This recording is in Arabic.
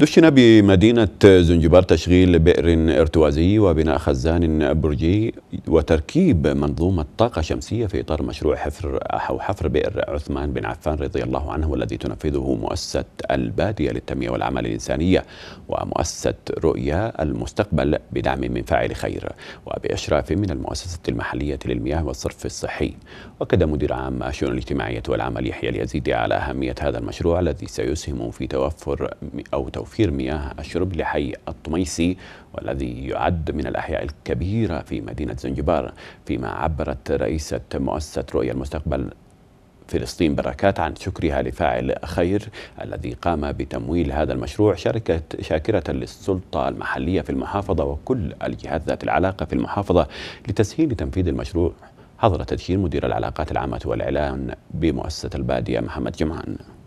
دشن بمدينة زنجبار تشغيل بئر ارتوازي وبناء خزان برجي وتركيب منظومة طاقة شمسية في إطار مشروع حفر أو حفر بئر عثمان بن عفان رضي الله عنه والذي تنفذه مؤسسة البادية للتنمية والأعمال الإنسانية ومؤسسة رؤيا المستقبل بدعم من فاعل خير وبإشراف من المؤسسة المحلية للمياه والصرف الصحي وكد مدير عام الشؤون الاجتماعية والعمل يحيى اليزيدي على أهمية هذا المشروع الذي سيسهم في توفر أو توفير توفير مياه الشرب لحي الطميسي والذي يعد من الأحياء الكبيرة في مدينة زنجبار فيما عبرت رئيسة مؤسسة رؤية المستقبل فلسطين بركات عن شكرها لفاعل خير الذي قام بتمويل هذا المشروع شركة شاكرة للسلطة المحلية في المحافظة وكل الجهات ذات العلاقة في المحافظة لتسهيل تنفيذ المشروع حضر تدشين مدير العلاقات العامة والإعلان بمؤسسة البادية محمد جمعان